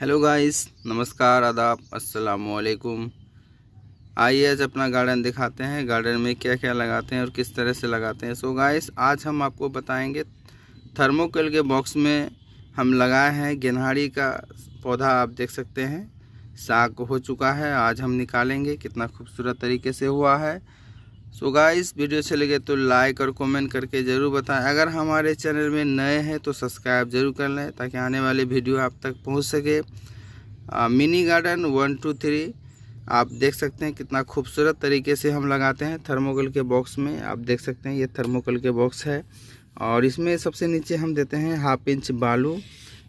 hello guys नमस्कार आदाब अस्सलाम वालेकुम आइए आज अपना गार्डन दिखाते हैं गार्डन में क्या क्या लगाते हैं और किस तरह से लगाते हैं सो so गाइस आज हम आपको बताएंगे थर्मोकोल के बॉक्स में हम लगाए हैं गेनहाड़ी का पौधा आप देख सकते हैं साग हो चुका है आज हम निकालेंगे कितना खूबसूरत तरीके से हुआ है सो गाइस वीडियो अच्छे लगे तो लाइक और कमेंट करके ज़रूर बताएं अगर हमारे चैनल में नए हैं तो सब्सक्राइब जरूर कर लें ताकि आने वाले वीडियो आप तक पहुंच सके आ, mini garden one two three आप देख सकते हैं कितना खूबसूरत तरीके से हम लगाते हैं थर्मोकोल के बॉक्स में आप देख सकते हैं ये थर्मोकोल के बॉक्स है और इसमें सबसे नीचे हम देते हैं हाफ इंच बालू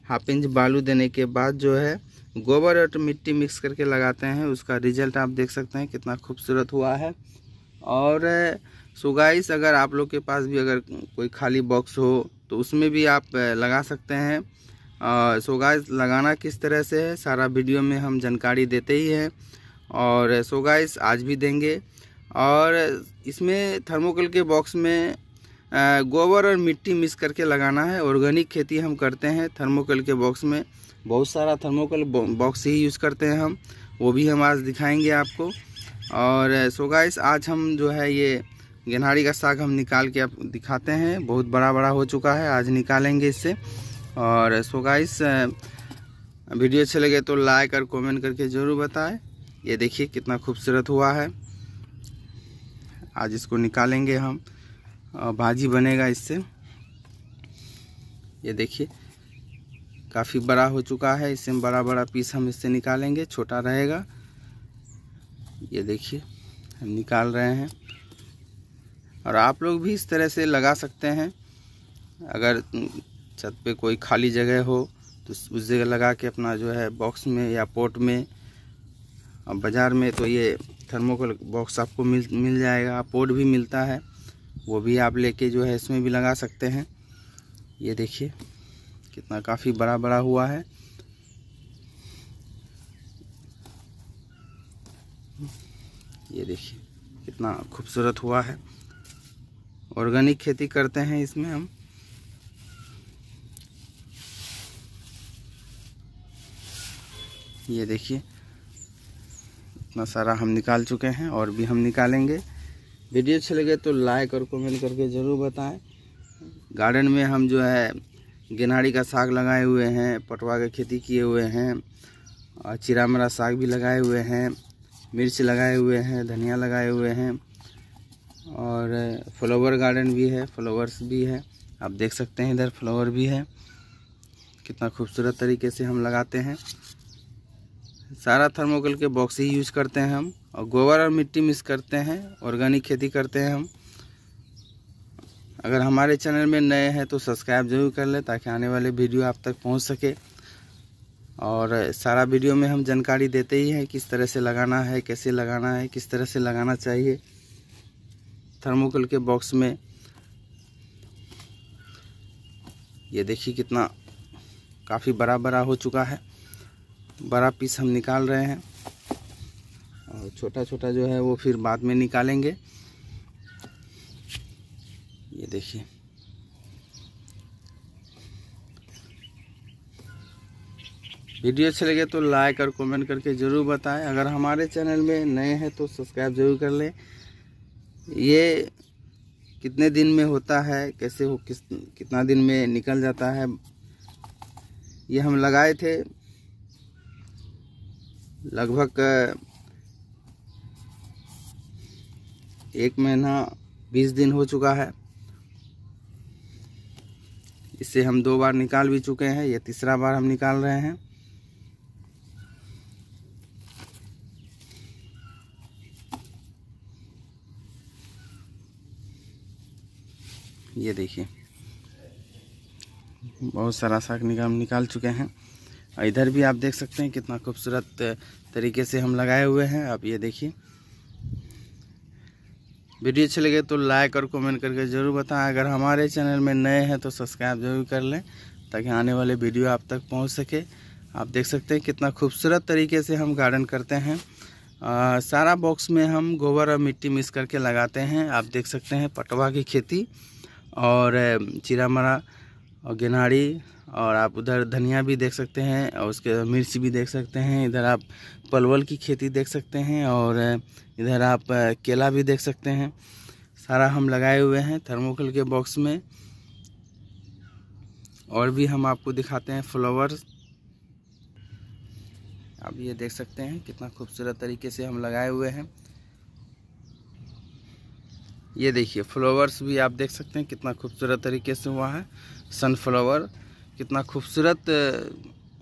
हाफ इंच बालू देने के बाद जो है गोबर और मिट्टी मिक्स करके लगाते हैं उसका रिजल्ट आप देख सकते हैं कितना खूबसूरत हुआ है और सुगाइस अगर आप लोग के पास भी अगर कोई खाली बॉक्स हो तो उसमें भी आप लगा सकते हैं सोगाइस लगाना किस तरह से है सारा वीडियो में हम जानकारी देते ही हैं और सोगाइस आज भी देंगे और इसमें थर्मोकोल के बॉक्स में गोबर और मिट्टी मिक्स करके लगाना है ऑर्गेनिक खेती हम करते हैं थर्मोकोल के बॉक्स में बहुत सारा थर्मोकोल बॉक्स ही यूज़ करते हैं हम वो भी हम आज दिखाएंगे आपको और सो गाइस आज हम जो है ये गेनहारी का साग हम निकाल के आप दिखाते हैं बहुत बड़ा बड़ा हो चुका है आज निकालेंगे इससे और सो गाइस वीडियो अच्छे लगे तो लाइक और कमेंट करके ज़रूर बताएं ये देखिए कितना खूबसूरत हुआ है आज इसको निकालेंगे हम भाजी बनेगा इससे ये देखिए काफ़ी बड़ा हो चुका है इससे बड़ा बड़ा पीस हम इससे निकालेंगे छोटा रहेगा ये देखिए हम निकाल रहे हैं और आप लोग भी इस तरह से लगा सकते हैं अगर छत पे कोई खाली जगह हो तो उस जगह लगा के अपना जो है बॉक्स में या पोट में और बाज़ार में तो ये थर्मोकोल बॉक्स आपको मिल मिल जाएगा पोट भी मिलता है वो भी आप लेके जो है इसमें भी लगा सकते हैं ये देखिए कितना काफ़ी बड़ा बड़ा हुआ है ये देखिए कितना खूबसूरत हुआ है ऑर्गेनिक खेती करते हैं इसमें हम ये देखिए इतना सारा हम निकाल चुके हैं और भी हम निकालेंगे वीडियो अच्छे लगे तो लाइक और कमेंट करके ज़रूर बताएं गार्डन में हम जो है गेनाड़ी का साग लगाए हुए हैं पटवा की खेती किए हुए हैं और चिरामरा साग भी लगाए हुए हैं मिर्च लगाए हुए हैं धनिया लगाए हुए हैं और फ्लावर गार्डन भी है फ्लावर्स भी है आप देख सकते हैं इधर फ्लावर भी है कितना खूबसूरत तरीके से हम लगाते हैं सारा थर्मोकोल के बॉक्स ही यूज करते हैं हम और गोबर और मिट्टी मिक्स करते हैं ऑर्गेनिक खेती करते हैं हम अगर हमारे चैनल में नए हैं तो सब्सक्राइब जरूर कर लें ताकि आने वाले वीडियो आप तक पहुंच सके और सारा वीडियो में हम जानकारी देते ही हैं किस तरह से लगाना है कैसे लगाना है किस तरह से लगाना चाहिए थर्मोकोल के बॉक्स में ये देखिए कितना काफ़ी बड़ा बड़ा हो चुका है बड़ा पीस हम निकाल रहे हैं और छोटा छोटा जो है वो फिर बाद में निकालेंगे ये देखिए वीडियो अच्छे लगे तो लाइक और कमेंट करके ज़रूर बताएं अगर हमारे चैनल में नए हैं तो सब्सक्राइब जरूर कर लें ये कितने दिन में होता है कैसे हो किस कितना दिन में निकल जाता है ये हम लगाए थे लगभग एक महीना बीस दिन हो चुका है इसे हम दो बार निकाल भी चुके हैं ये तीसरा बार हम निकाल रहे हैं ये देखिए बहुत सारा साग निकाम निकाल चुके हैं और इधर भी आप देख सकते हैं कितना खूबसूरत तरीके से हम लगाए हुए हैं आप ये देखिए वीडियो अच्छे लगे तो लाइक और कमेंट करके ज़रूर बताएं अगर हमारे चैनल में नए हैं तो सब्सक्राइब जरूर कर लें ताकि आने वाले वीडियो आप तक पहुंच सके आप देख सकते हैं कितना खूबसूरत तरीके से हम गार्डन करते हैं आ, सारा बॉक्स में हम गोबर और मिट्टी मिक्स करके लगाते हैं आप देख सकते हैं पटवा की खेती और चिरामरा और गेनहाड़ी और आप उधर धनिया भी देख सकते हैं और उसके मिर्च भी देख सकते हैं इधर आप पलवल की खेती देख सकते हैं और इधर आप केला भी देख सकते हैं सारा हम लगाए हुए हैं थर्मोकल के बॉक्स में और भी हम आपको दिखाते हैं फ्लावर्स आप ये देख सकते हैं कितना खूबसूरत तरीके से हम लगाए हुए हैं ये देखिए फ्लावर्स भी आप देख सकते हैं कितना खूबसूरत तरीके से हुआ है सनफ्लावर कितना खूबसूरत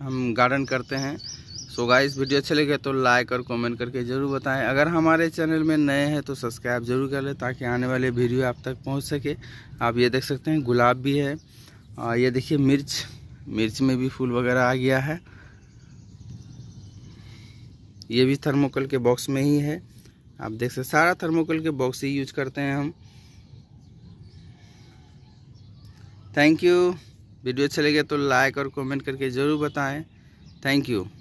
हम गार्डन करते हैं सो गाइस वीडियो अच्छे लगे तो लाइक और कमेंट करके ज़रूर बताएं अगर हमारे चैनल में नए हैं तो सब्सक्राइब जरूर कर लें ताकि आने वाले वीडियो आप तक पहुंच सके आप ये देख सकते हैं गुलाब भी है और ये देखिए मिर्च मिर्च में भी फूल वगैरह आ गया है ये भी थर्मोकल के बॉक्स में ही है आप देख सकते सारा थर्मोकोल के बॉक्स ही यूज करते हैं हम थैंक यू वीडियो अच्छा लगे तो लाइक और कमेंट करके ज़रूर बताएं थैंक यू